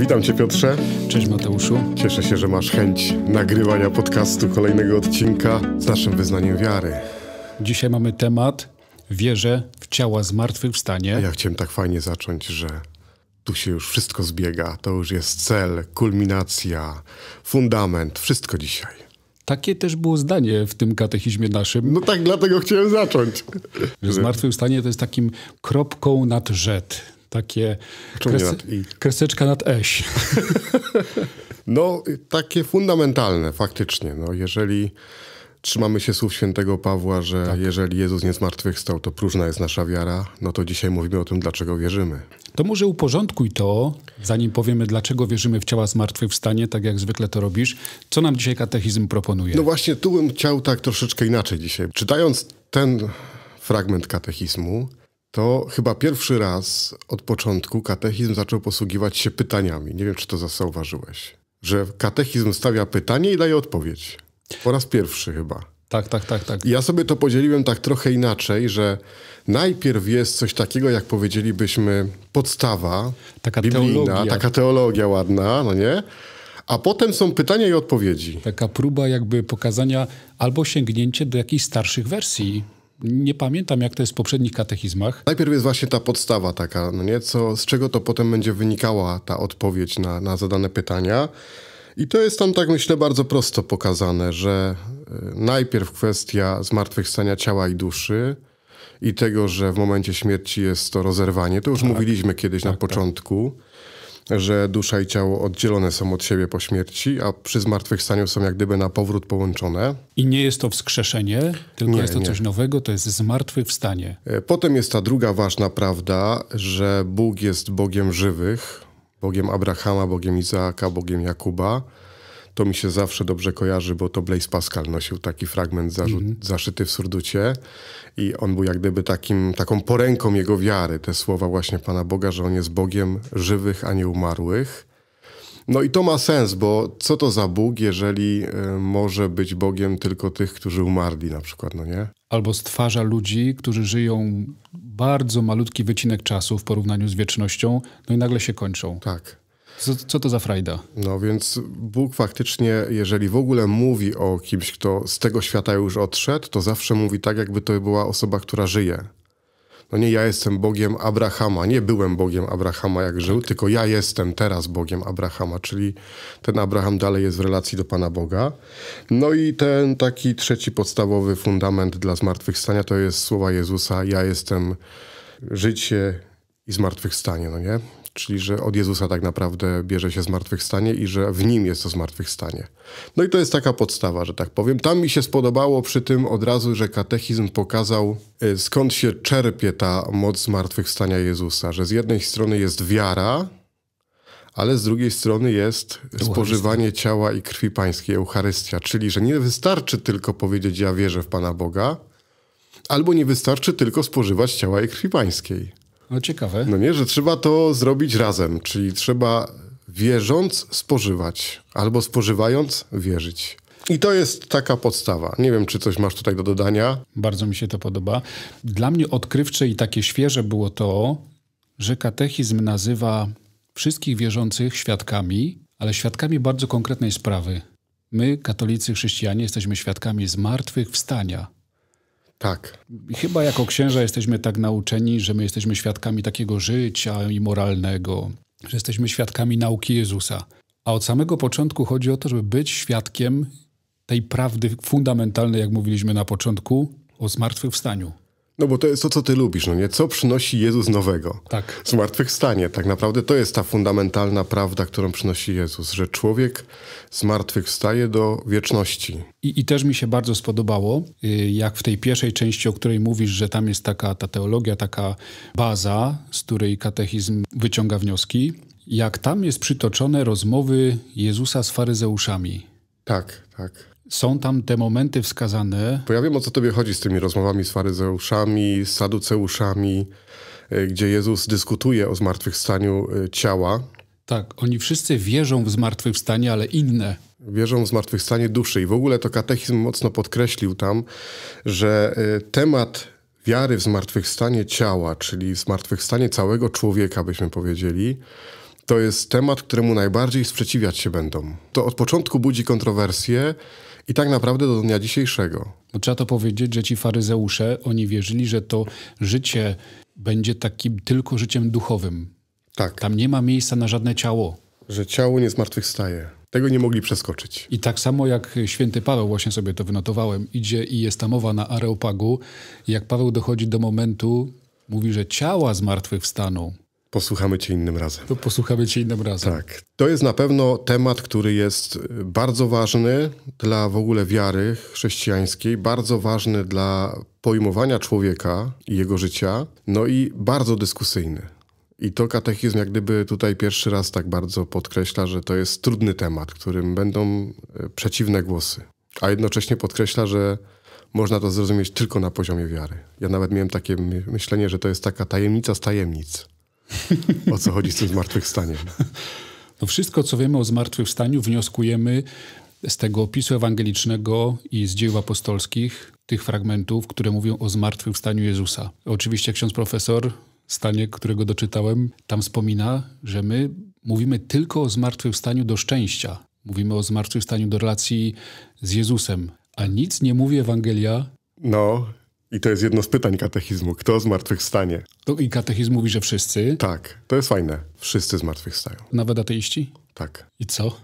Witam Cię Piotrze. Cześć Mateuszu. Cieszę się, że masz chęć nagrywania podcastu kolejnego odcinka z naszym wyznaniem wiary. Dzisiaj mamy temat wierzę w ciała zmartwychwstanie. ja chciałem tak fajnie zacząć, że tu się już wszystko zbiega. To już jest cel, kulminacja, fundament, wszystko dzisiaj. Takie też było zdanie w tym katechizmie naszym. No tak, dlatego chciałem zacząć. Że zmartwychwstanie to jest takim kropką nad rzet takie nad kreseczka nad eś. No, takie fundamentalne faktycznie. No, jeżeli trzymamy się słów świętego Pawła, że tak. jeżeli Jezus nie zmartwychwstał, to próżna jest nasza wiara, no to dzisiaj mówimy o tym, dlaczego wierzymy. To może uporządkuj to, zanim powiemy, dlaczego wierzymy w ciała zmartwychwstanie, tak jak zwykle to robisz. Co nam dzisiaj katechizm proponuje? No właśnie, tu bym chciał tak troszeczkę inaczej dzisiaj. Czytając ten fragment katechizmu, to chyba pierwszy raz od początku katechizm zaczął posługiwać się pytaniami. Nie wiem, czy to zauważyłeś. Że katechizm stawia pytanie i daje odpowiedź. Po raz pierwszy chyba. Tak, tak, tak, tak. Ja sobie to podzieliłem tak trochę inaczej, że najpierw jest coś takiego, jak powiedzielibyśmy, podstawa taka biblijna, teologia. taka teologia ładna, no nie? A potem są pytania i odpowiedzi. Taka próba jakby pokazania albo sięgnięcie do jakichś starszych wersji nie pamiętam, jak to jest w poprzednich katechizmach. Najpierw jest właśnie ta podstawa taka, no nie? Co, z czego to potem będzie wynikała ta odpowiedź na, na zadane pytania. I to jest tam, tak myślę, bardzo prosto pokazane, że y, najpierw kwestia zmartwychwstania ciała i duszy i tego, że w momencie śmierci jest to rozerwanie. To już tak. mówiliśmy kiedyś tak, na tak. początku. Tak że dusza i ciało oddzielone są od siebie po śmierci, a przy zmartwychwstaniu są jak gdyby na powrót połączone. I nie jest to wskrzeszenie, tylko nie, jest to nie. coś nowego, to jest zmartwychwstanie. E, potem jest ta druga ważna prawda, że Bóg jest Bogiem żywych, Bogiem Abrahama, Bogiem Izaaka, Bogiem Jakuba to mi się zawsze dobrze kojarzy, bo to Blaise Pascal nosił taki fragment zarzut, mm -hmm. zaszyty w surducie i on był jak gdyby takim, taką poręką jego wiary, te słowa właśnie Pana Boga, że on jest Bogiem żywych, a nie umarłych. No i to ma sens, bo co to za Bóg, jeżeli y, może być Bogiem tylko tych, którzy umarli na przykład, no nie? Albo stwarza ludzi, którzy żyją bardzo malutki wycinek czasu w porównaniu z wiecznością, no i nagle się kończą. Tak. Co, co to za frajda? No więc Bóg faktycznie, jeżeli w ogóle mówi o kimś, kto z tego świata już odszedł, to zawsze mówi tak, jakby to była osoba, która żyje. No nie ja jestem Bogiem Abrahama, nie byłem Bogiem Abrahama jak żył, tak. tylko ja jestem teraz Bogiem Abrahama, czyli ten Abraham dalej jest w relacji do Pana Boga. No i ten taki trzeci podstawowy fundament dla zmartwychwstania to jest słowa Jezusa, ja jestem życie i zmartwychwstanie, no nie? czyli że od Jezusa tak naprawdę bierze się zmartwychwstanie i że w nim jest to zmartwychwstanie. No i to jest taka podstawa, że tak powiem. Tam mi się spodobało przy tym od razu, że katechizm pokazał, y, skąd się czerpie ta moc zmartwychwstania Jezusa, że z jednej strony jest wiara, ale z drugiej strony jest spożywanie ciała i krwi pańskiej, Eucharystia, czyli że nie wystarczy tylko powiedzieć ja wierzę w Pana Boga, albo nie wystarczy tylko spożywać ciała i krwi pańskiej. No ciekawe. No nie, że trzeba to zrobić razem, czyli trzeba wierząc spożywać albo spożywając wierzyć. I to jest taka podstawa. Nie wiem, czy coś masz tutaj do dodania. Bardzo mi się to podoba. Dla mnie odkrywcze i takie świeże było to, że katechizm nazywa wszystkich wierzących świadkami, ale świadkami bardzo konkretnej sprawy. My, katolicy chrześcijanie, jesteśmy świadkami zmartwychwstania tak. Chyba jako księża jesteśmy tak nauczeni, że my jesteśmy świadkami takiego życia i moralnego, że jesteśmy świadkami nauki Jezusa. A od samego początku chodzi o to, żeby być świadkiem tej prawdy fundamentalnej, jak mówiliśmy na początku, o zmartwychwstaniu. No bo to jest to, co ty lubisz, no nie? Co przynosi Jezus nowego? Tak. Zmartwychwstanie. Tak naprawdę to jest ta fundamentalna prawda, którą przynosi Jezus, że człowiek zmartwychwstaje do wieczności. I, I też mi się bardzo spodobało, y, jak w tej pierwszej części, o której mówisz, że tam jest taka ta teologia, taka baza, z której katechizm wyciąga wnioski, jak tam jest przytoczone rozmowy Jezusa z faryzeuszami. Tak, tak. Są tam te momenty wskazane. Bo ja wiem, o co tobie chodzi z tymi rozmowami z faryzeuszami, z saduceuszami, e, gdzie Jezus dyskutuje o zmartwychwstaniu e, ciała. Tak, oni wszyscy wierzą w zmartwychwstanie, ale inne. Wierzą w zmartwychwstanie duszy. I w ogóle to katechizm mocno podkreślił tam, że e, temat wiary w zmartwychwstanie ciała, czyli w zmartwychwstanie całego człowieka, byśmy powiedzieli, to jest temat, któremu najbardziej sprzeciwiać się będą. To od początku budzi kontrowersje, i tak naprawdę do dnia dzisiejszego. Bo trzeba to powiedzieć, że ci faryzeusze, oni wierzyli, że to życie będzie takim tylko życiem duchowym. Tak. Tam nie ma miejsca na żadne ciało. Że ciało nie zmartwychwstaje. Tego nie mogli przeskoczyć. I tak samo jak święty Paweł, właśnie sobie to wynotowałem, idzie i jest ta mowa na Areopagu, jak Paweł dochodzi do momentu, mówi, że ciała zmartwychwstaną. Posłuchamy cię innym razem. To posłuchamy cię innym razem. Tak. To jest na pewno temat, który jest y, bardzo ważny dla w ogóle wiary chrześcijańskiej, bardzo ważny dla pojmowania człowieka i jego życia, no i bardzo dyskusyjny. I to katechizm jak gdyby tutaj pierwszy raz tak bardzo podkreśla, że to jest trudny temat, którym będą y, przeciwne głosy. A jednocześnie podkreśla, że można to zrozumieć tylko na poziomie wiary. Ja nawet miałem takie myślenie, że to jest taka tajemnica z tajemnic o co chodzi z tym zmartwychwstaniem? No wszystko, co wiemy o zmartwychwstaniu, wnioskujemy z tego opisu ewangelicznego i z dzieł apostolskich, tych fragmentów, które mówią o zmartwychwstaniu Jezusa. Oczywiście ksiądz profesor Stanie, którego doczytałem, tam wspomina, że my mówimy tylko o zmartwychwstaniu do szczęścia. Mówimy o zmartwychwstaniu do relacji z Jezusem, a nic nie mówi Ewangelia. No, i to jest jedno z pytań katechizmu. Kto zmartwychwstanie? To I katechizm mówi, że wszyscy? Tak, to jest fajne. Wszyscy zmartwychwstają. Nawet ateiści? Tak. I co?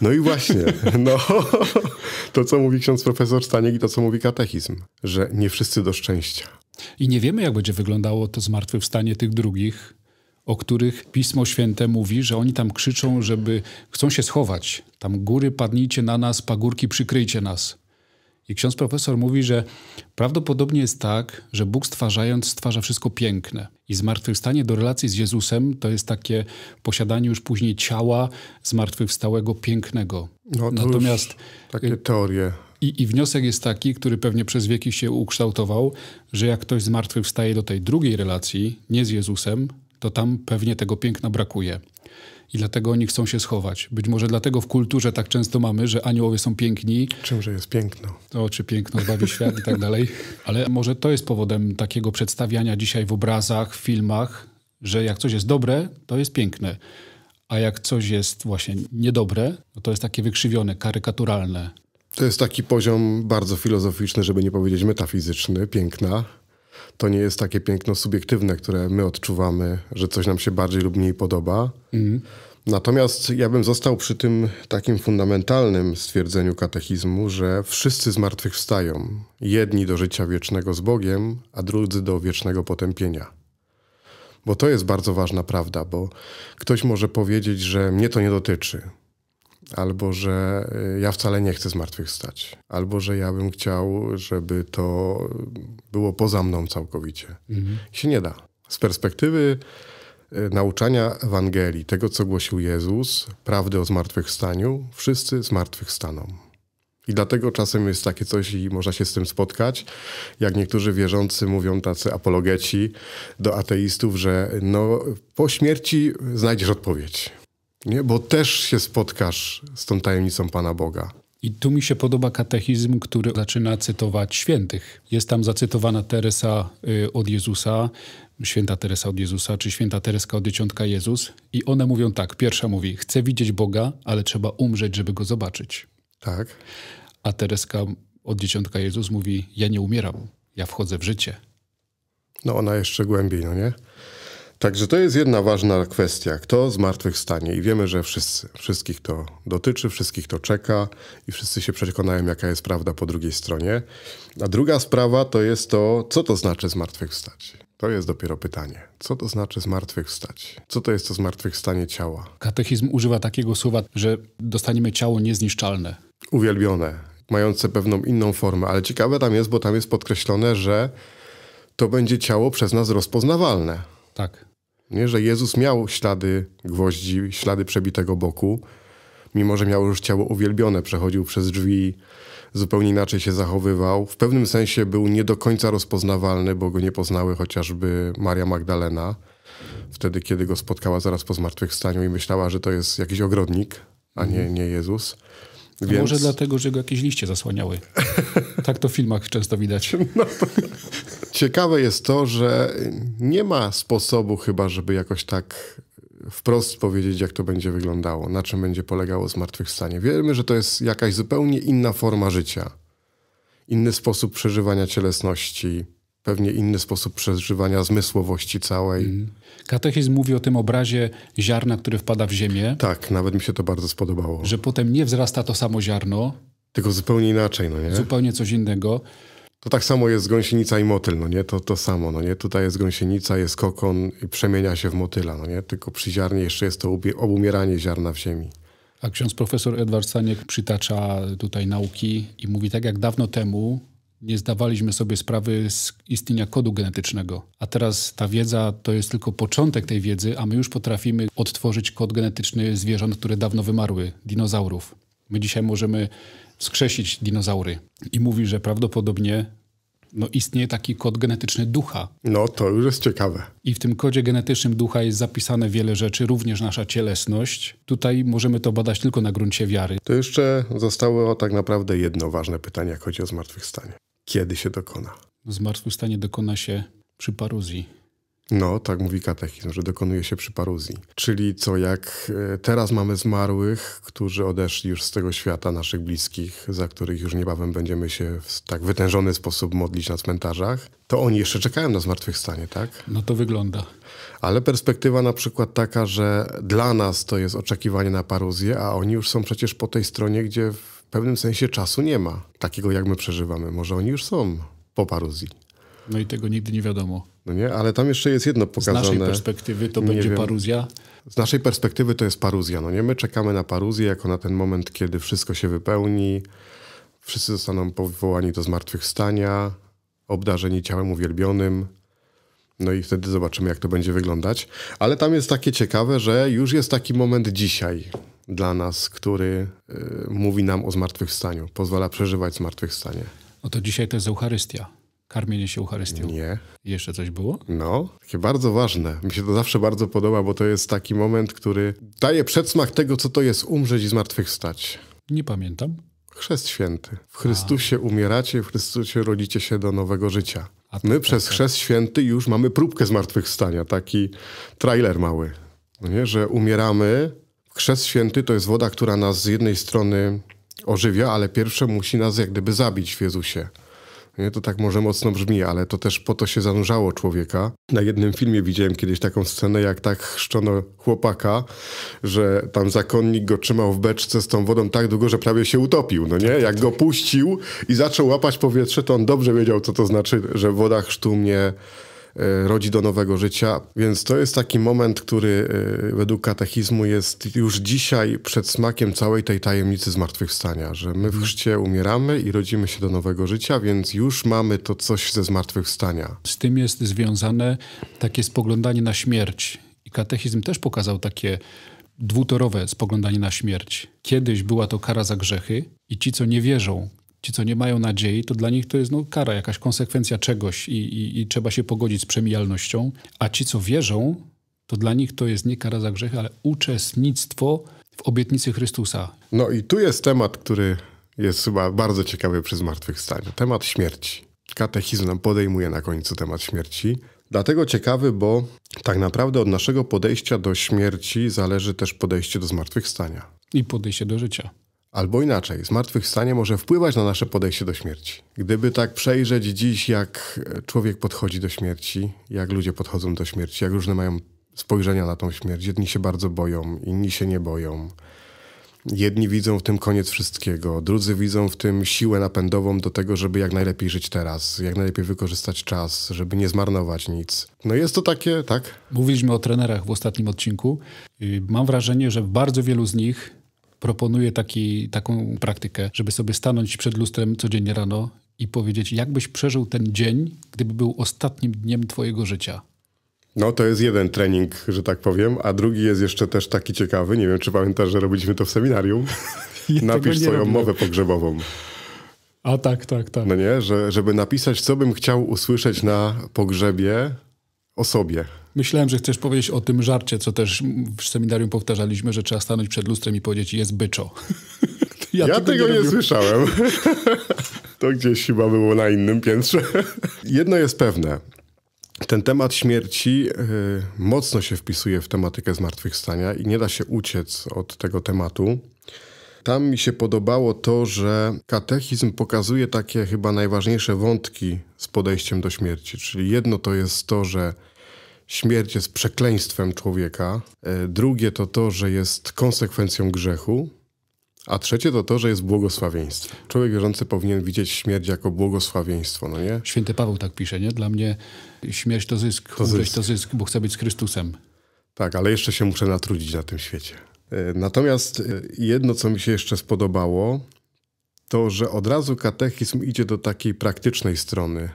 No i właśnie, no, to co mówi ksiądz profesor Staniek i to co mówi katechizm, że nie wszyscy do szczęścia. I nie wiemy, jak będzie wyglądało to zmartwychwstanie tych drugich, o których Pismo Święte mówi, że oni tam krzyczą, żeby chcą się schować. Tam góry padnijcie na nas, pagórki przykryjcie nas. I ksiądz profesor mówi, że prawdopodobnie jest tak, że Bóg stwarzając stwarza wszystko piękne. I zmartwychwstanie do relacji z Jezusem to jest takie posiadanie już później ciała zmartwychwstałego pięknego. No, Natomiast takie y, teorie. I, I wniosek jest taki, który pewnie przez wieki się ukształtował, że jak ktoś zmartwychwstaje do tej drugiej relacji, nie z Jezusem, to tam pewnie tego piękna brakuje i dlatego oni chcą się schować. Być może dlatego w kulturze tak często mamy, że aniołowie są piękni. Czymże jest piękno? To czy piękno zbawi świat i tak dalej. Ale może to jest powodem takiego przedstawiania dzisiaj w obrazach, w filmach, że jak coś jest dobre, to jest piękne. A jak coś jest właśnie niedobre, no to jest takie wykrzywione, karykaturalne. To jest taki poziom bardzo filozoficzny, żeby nie powiedzieć metafizyczny, piękna to nie jest takie piękno subiektywne, które my odczuwamy, że coś nam się bardziej lub mniej podoba. Mhm. Natomiast ja bym został przy tym takim fundamentalnym stwierdzeniu katechizmu, że wszyscy zmartwychwstają. Jedni do życia wiecznego z Bogiem, a drudzy do wiecznego potępienia. Bo to jest bardzo ważna prawda, bo ktoś może powiedzieć, że mnie to nie dotyczy albo że y, ja wcale nie chcę zmartwychwstać, albo że ja bym chciał, żeby to było poza mną całkowicie. Mhm. Się nie da. Z perspektywy y, nauczania Ewangelii, tego co głosił Jezus, prawdy o zmartwychwstaniu, wszyscy zmartwychwstaną. I dlatego czasem jest takie coś i można się z tym spotkać, jak niektórzy wierzący mówią, tacy apologeci do ateistów, że no, po śmierci znajdziesz odpowiedź nie? bo też się spotkasz z tą tajemnicą Pana Boga. I tu mi się podoba katechizm, który zaczyna cytować świętych. Jest tam zacytowana Teresa y, od Jezusa, święta Teresa od Jezusa, czy święta Tereska od Dzieciątka Jezus. I one mówią tak. Pierwsza mówi, chcę widzieć Boga, ale trzeba umrzeć, żeby Go zobaczyć. Tak. A Tereska od Dzieciątka Jezus mówi, ja nie umieram, ja wchodzę w życie. No ona jeszcze głębiej, no nie? Także to jest jedna ważna kwestia. Kto zmartwychwstanie? I wiemy, że wszyscy. Wszystkich to dotyczy, wszystkich to czeka i wszyscy się przekonają, jaka jest prawda po drugiej stronie. A druga sprawa to jest to, co to znaczy zmartwychwstać. To jest dopiero pytanie. Co to znaczy zmartwychwstać? Co to jest to zmartwychwstanie ciała? Katechizm używa takiego słowa, że dostaniemy ciało niezniszczalne. Uwielbione, mające pewną inną formę. Ale ciekawe tam jest, bo tam jest podkreślone, że to będzie ciało przez nas rozpoznawalne. Tak. Nie, że Jezus miał ślady gwoździ, ślady przebitego boku, mimo że miał już ciało uwielbione, przechodził przez drzwi, zupełnie inaczej się zachowywał. W pewnym sensie był nie do końca rozpoznawalny, bo go nie poznały chociażby Maria Magdalena, wtedy kiedy go spotkała zaraz po zmartwychwstaniu i myślała, że to jest jakiś ogrodnik, a nie, nie Jezus. Więc... Może dlatego, że go jakieś liście zasłaniały. tak to w filmach często widać. No to... Ciekawe jest to, że nie ma sposobu chyba, żeby jakoś tak wprost powiedzieć, jak to będzie wyglądało, na czym będzie polegało zmartwychwstanie. Wiemy, że to jest jakaś zupełnie inna forma życia, inny sposób przeżywania cielesności, pewnie inny sposób przeżywania zmysłowości całej. Mhm. Katechizm mówi o tym obrazie ziarna, które wpada w ziemię. Tak, nawet mi się to bardzo spodobało. Że potem nie wzrasta to samo ziarno. Tylko zupełnie inaczej, no nie? Zupełnie coś innego. To tak samo jest gąsienica i motyl, no nie? To to samo, no nie? Tutaj jest gąsienica, jest kokon i przemienia się w motyla, no nie? Tylko przy ziarnie jeszcze jest to obumieranie ziarna w ziemi. A ksiądz profesor Edward Staniek przytacza tutaj nauki i mówi tak jak dawno temu nie zdawaliśmy sobie sprawy z istnienia kodu genetycznego. A teraz ta wiedza to jest tylko początek tej wiedzy, a my już potrafimy odtworzyć kod genetyczny zwierząt, które dawno wymarły, dinozaurów. My dzisiaj możemy wskrzesić dinozaury. I mówi, że prawdopodobnie no, istnieje taki kod genetyczny ducha. No, to już jest ciekawe. I w tym kodzie genetycznym ducha jest zapisane wiele rzeczy, również nasza cielesność. Tutaj możemy to badać tylko na gruncie wiary. To jeszcze zostało tak naprawdę jedno ważne pytanie, jak chodzi o zmartwychwstanie kiedy się dokona. Zmartwychwstanie dokona się przy paruzji. No, tak mówi katechizm, że dokonuje się przy paruzji. Czyli co, jak e, teraz mamy zmarłych, którzy odeszli już z tego świata, naszych bliskich, za których już niebawem będziemy się w tak wytężony sposób modlić na cmentarzach, to oni jeszcze czekają na zmartwychwstanie, tak? No to wygląda. Ale perspektywa na przykład taka, że dla nas to jest oczekiwanie na paruzję, a oni już są przecież po tej stronie, gdzie pewnym sensie czasu nie ma, takiego jak my przeżywamy. Może oni już są po paruzji. No i tego nigdy nie wiadomo. No nie, ale tam jeszcze jest jedno pokazane. Z naszej perspektywy to będzie wiem, paruzja? Z naszej perspektywy to jest paruzja. No nie, my czekamy na paruzję jako na ten moment, kiedy wszystko się wypełni, wszyscy zostaną powołani do zmartwychwstania, obdarzeni ciałem uwielbionym. No i wtedy zobaczymy, jak to będzie wyglądać. Ale tam jest takie ciekawe, że już jest taki moment dzisiaj dla nas, który y, mówi nam o zmartwychwstaniu, pozwala przeżywać zmartwychwstanie. No to dzisiaj to jest Eucharystia. Karmienie się Eucharystią. Nie. Jeszcze coś było? No, takie bardzo ważne. Mi się to zawsze bardzo podoba, bo to jest taki moment, który daje przedsmak tego, co to jest umrzeć i zmartwychwstać. Nie pamiętam. Chrzest święty. W Chrystusie A. umieracie, w Chrystusie rodzicie się do nowego życia. A My tak, przez tak. chrzest święty już mamy próbkę zmartwychwstania, taki trailer mały. No nie, że umieramy, Chrzest święty to jest woda, która nas z jednej strony ożywia, ale pierwsze musi nas jak gdyby zabić w Jezusie. Nie, to tak może mocno brzmi, ale to też po to się zanurzało człowieka. Na jednym filmie widziałem kiedyś taką scenę, jak tak chrzczono chłopaka, że tam zakonnik go trzymał w beczce z tą wodą tak długo, że prawie się utopił, no nie? Jak go puścił i zaczął łapać powietrze, to on dobrze wiedział, co to znaczy, że woda chrztu mnie E, rodzi do nowego życia. Więc to jest taki moment, który e, według katechizmu jest już dzisiaj przed smakiem całej tej tajemnicy zmartwychwstania, że my w chrzcie umieramy i rodzimy się do nowego życia, więc już mamy to coś ze zmartwychwstania. Z tym jest związane takie spoglądanie na śmierć. I katechizm też pokazał takie dwutorowe spoglądanie na śmierć. Kiedyś była to kara za grzechy i ci, co nie wierzą, ci, co nie mają nadziei, to dla nich to jest no, kara, jakaś konsekwencja czegoś i, i, i trzeba się pogodzić z przemijalnością. A ci, co wierzą, to dla nich to jest nie kara za grzechy, ale uczestnictwo w obietnicy Chrystusa. No i tu jest temat, który jest chyba bardzo ciekawy przy zmartwychwstaniu. Temat śmierci. Katechizm nam podejmuje na końcu temat śmierci. Dlatego ciekawy, bo tak naprawdę od naszego podejścia do śmierci zależy też podejście do zmartwychwstania. I podejście do życia. Albo inaczej, zmartwychwstanie może wpływać na nasze podejście do śmierci. Gdyby tak przejrzeć dziś, jak e, człowiek podchodzi do śmierci, jak ludzie podchodzą do śmierci, jak różne mają spojrzenia na tą śmierć. Jedni się bardzo boją, inni się nie boją. Jedni widzą w tym koniec wszystkiego, drudzy widzą w tym siłę napędową do tego, żeby jak najlepiej żyć teraz, jak najlepiej wykorzystać czas, żeby nie zmarnować nic. No jest to takie, tak? Mówiliśmy o trenerach w ostatnim odcinku. Y, mam wrażenie, że bardzo wielu z nich proponuję taki, taką praktykę, żeby sobie stanąć przed lustrem codziennie rano i powiedzieć, jakbyś przeżył ten dzień, gdyby był ostatnim dniem twojego życia. No to jest jeden trening, że tak powiem, a drugi jest jeszcze też taki ciekawy. Nie wiem, czy pamiętasz, że robiliśmy to w seminarium. Ja Napisz swoją robię. mowę pogrzebową. A tak, tak, tak. No nie, że, żeby napisać, co bym chciał usłyszeć na pogrzebie o sobie. Myślałem, że chcesz powiedzieć o tym żarcie, co też w seminarium powtarzaliśmy, że trzeba stanąć przed lustrem i powiedzieć, jest byczo. ja, ja, tego, tego nie, nie słyszałem. to gdzieś chyba było na innym piętrze. Jedno jest pewne. Ten temat śmierci y, mocno się wpisuje w tematykę zmartwychwstania i nie da się uciec od tego tematu. Tam mi się podobało to, że katechizm pokazuje takie chyba najważniejsze wątki z podejściem do śmierci. Czyli jedno to jest to, że śmierć jest przekleństwem człowieka, e, drugie to to, że jest konsekwencją grzechu, a trzecie to to, że jest błogosławieństwo. Człowiek wierzący powinien widzieć śmierć jako błogosławieństwo, no nie? Święty Paweł tak pisze, nie? Dla mnie śmierć to zysk, to umrzeć to zysk, bo chcę być z Chrystusem. Tak, ale jeszcze się muszę natrudzić na tym świecie. E, natomiast e, jedno, co mi się jeszcze spodobało, to, że od razu katechizm idzie do takiej praktycznej strony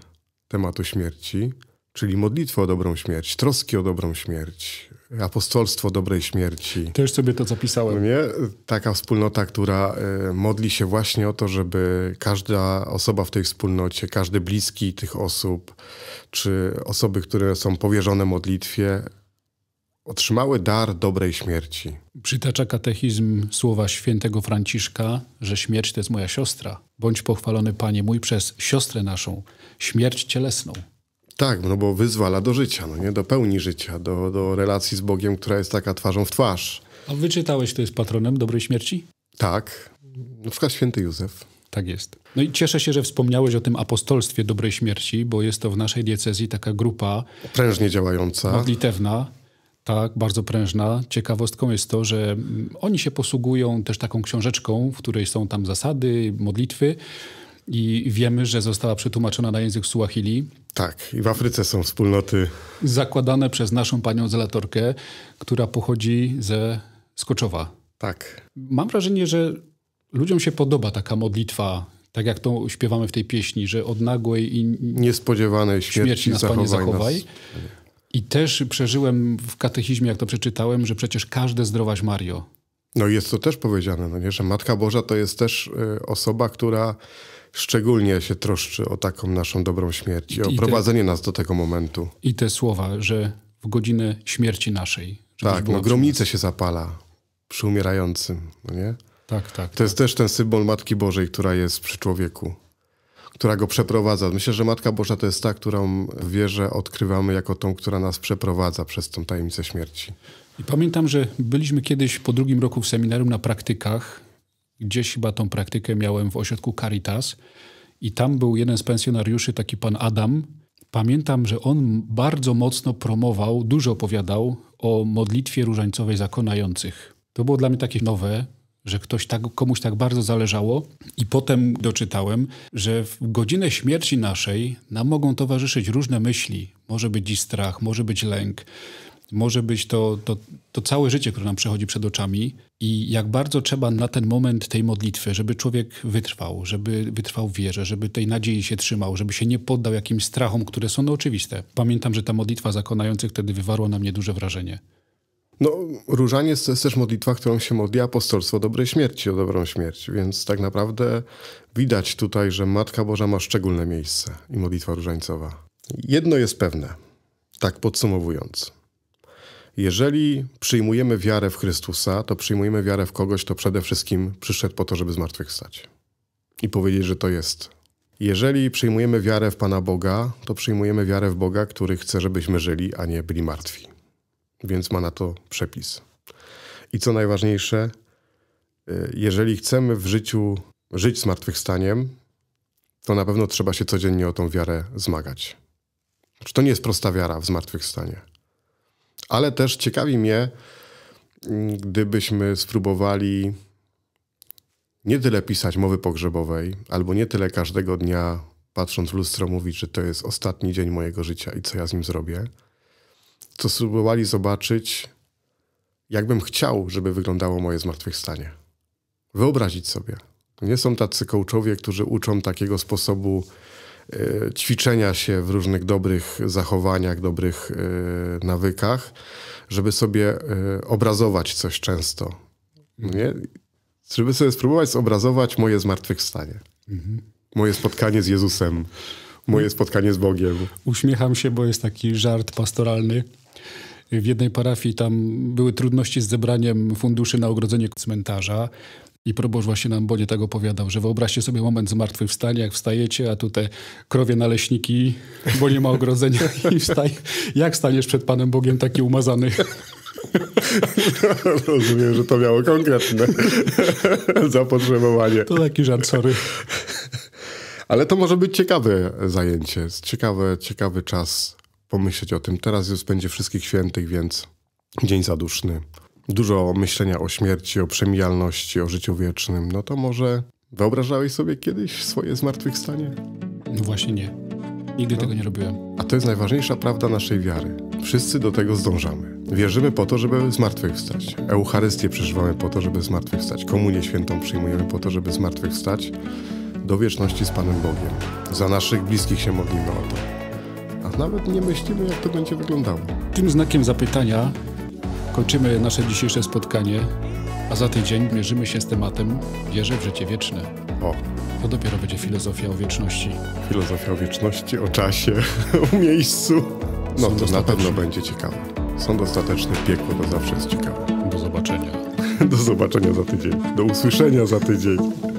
tematu śmierci czyli modlitwę o dobrą śmierć, troski o dobrą śmierć, apostolstwo dobrej śmierci. Też sobie to zapisałem. Nie? Taka wspólnota, która e, modli się właśnie o to, żeby każda osoba w tej wspólnocie, każdy bliski tych osób, czy osoby, które są powierzone modlitwie, otrzymały dar dobrej śmierci. Przytacza katechizm słowa świętego Franciszka, że śmierć to jest moja siostra. Bądź pochwalony, Panie mój, przez siostrę naszą, śmierć cielesną. Tak, no bo wyzwala do życia, no nie? do pełni życia, do, do relacji z Bogiem, która jest taka twarzą w twarz. A wyczytałeś, kto jest patronem dobrej śmierci? Tak, na przykład święty Józef. Tak jest. No i cieszę się, że wspomniałeś o tym apostolstwie dobrej śmierci, bo jest to w naszej diecezji taka grupa... Prężnie działająca. Modlitewna, tak, bardzo prężna. Ciekawostką jest to, że mm, oni się posługują też taką książeczką, w której są tam zasady, modlitwy. I wiemy, że została przetłumaczona na język Suahili. Tak, i w Afryce są wspólnoty. Zakładane przez naszą panią zelatorkę, która pochodzi ze Skoczowa. Tak. Mam wrażenie, że ludziom się podoba taka modlitwa, tak jak to śpiewamy w tej pieśni, że od nagłej i niespodziewanej śmierci, śmierci nas zachowaj Panie zachowaj. Nas. I też przeżyłem w katechizmie, jak to przeczytałem, że przecież każde zdrowaś Mario. No jest to też powiedziane, no nie? że Matka Boża to jest też y, osoba, która szczególnie się troszczy o taką naszą dobrą śmierć, I, o i prowadzenie te, nas do tego momentu. I te słowa, że w godzinę śmierci naszej. Tak, no gromnica się zapala przy umierającym, no nie? Tak, tak. To tak. jest też ten symbol Matki Bożej, która jest przy człowieku, która go przeprowadza. Myślę, że Matka Boża to jest ta, którą w wierze odkrywamy jako tą, która nas przeprowadza przez tą tajemnicę śmierci. I pamiętam, że byliśmy kiedyś po drugim roku w seminarium na praktykach gdzieś chyba tą praktykę miałem w ośrodku Caritas i tam był jeden z pensjonariuszy, taki pan Adam. Pamiętam, że on bardzo mocno promował, dużo opowiadał o modlitwie różańcowej zakonających. To było dla mnie takie nowe, że ktoś tak, komuś tak bardzo zależało. I potem doczytałem, że w godzinę śmierci naszej nam mogą towarzyszyć różne myśli. Może być i strach, może być lęk, może być to, to, to całe życie, które nam przechodzi przed oczami i jak bardzo trzeba na ten moment tej modlitwy, żeby człowiek wytrwał, żeby wytrwał w wierze, żeby tej nadziei się trzymał, żeby się nie poddał jakimś strachom, które są no oczywiste. Pamiętam, że ta modlitwa zakonających wtedy wywarła na mnie duże wrażenie. No, różaniec to jest też modlitwa, którą się modli apostolstwo dobrej śmierci o dobrą śmierć, więc tak naprawdę widać tutaj, że Matka Boża ma szczególne miejsce i modlitwa różańcowa. Jedno jest pewne, tak podsumowując. Jeżeli przyjmujemy wiarę w Chrystusa, to przyjmujemy wiarę w kogoś, kto przede wszystkim przyszedł po to, żeby zmartwychwstać i powiedzieć, że to jest. Jeżeli przyjmujemy wiarę w Pana Boga, to przyjmujemy wiarę w Boga, który chce, żebyśmy żyli, a nie byli martwi. Więc ma na to przepis. I co najważniejsze, y, jeżeli chcemy w życiu żyć zmartwychwstaniem, to na pewno trzeba się codziennie o tą wiarę zmagać. to nie jest prosta wiara w zmartwychwstanie? Ale też ciekawi mnie, mm, gdybyśmy spróbowali nie tyle pisać mowy pogrzebowej, albo nie tyle każdego dnia patrząc w lustro mówić, że to jest ostatni dzień mojego życia i co ja z nim zrobię, co spróbowali zobaczyć, jakbym chciał, żeby wyglądało moje zmartwychwstanie. Wyobrazić sobie. Nie są tacy coachowie, którzy uczą takiego sposobu E, ćwiczenia się w różnych dobrych zachowaniach, dobrych e, nawykach, żeby sobie e, obrazować coś często. No nie? Żeby sobie spróbować zobrazować moje zmartwychwstanie. Mhm. Moje spotkanie z Jezusem. Moje spotkanie z Bogiem. Uśmiecham się, bo jest taki żart pastoralny. W jednej parafii tam były trudności z zebraniem funduszy na ogrodzenie cmentarza. I proboszcz właśnie nam Bonie tak opowiadał, że wyobraźcie sobie moment zmartwychwstania, jak wstajecie, a tutaj krowie naleśniki, bo nie ma ogrodzenia i wstaj. Jak staniesz przed Panem Bogiem taki umazany? Rozumiem, że to miało konkretne zapotrzebowanie. To taki żart, sorry. Ale to może być ciekawe zajęcie, ciekawe, ciekawy czas pomyśleć o tym. Teraz już będzie wszystkich świętych, więc dzień zaduszny dużo myślenia o śmierci, o przemijalności, o życiu wiecznym, no to może wyobrażałeś sobie kiedyś swoje zmartwychwstanie? No właśnie nie. Nigdy no. tego nie robiłem. A to jest najważniejsza prawda naszej wiary. Wszyscy do tego zdążamy. Wierzymy po to, żeby zmartwychwstać. Eucharystię przeżywamy po to, żeby zmartwychwstać. Komunię świętą przyjmujemy po to, żeby zmartwychwstać do wieczności z Panem Bogiem. Za naszych bliskich się modlimy o to. A nawet nie myślimy, jak to będzie wyglądało. Tym znakiem zapytania Kończymy nasze dzisiejsze spotkanie, a za tydzień mierzymy się z tematem Wierzę w życie wieczne. O. To dopiero będzie filozofia o wieczności. Filozofia o wieczności, o czasie, o miejscu. No Sąd to na pewno będzie ciekawe. Sąd ostateczny, piekło to zawsze jest ciekawe. Do zobaczenia. Do zobaczenia za tydzień. Do usłyszenia za tydzień.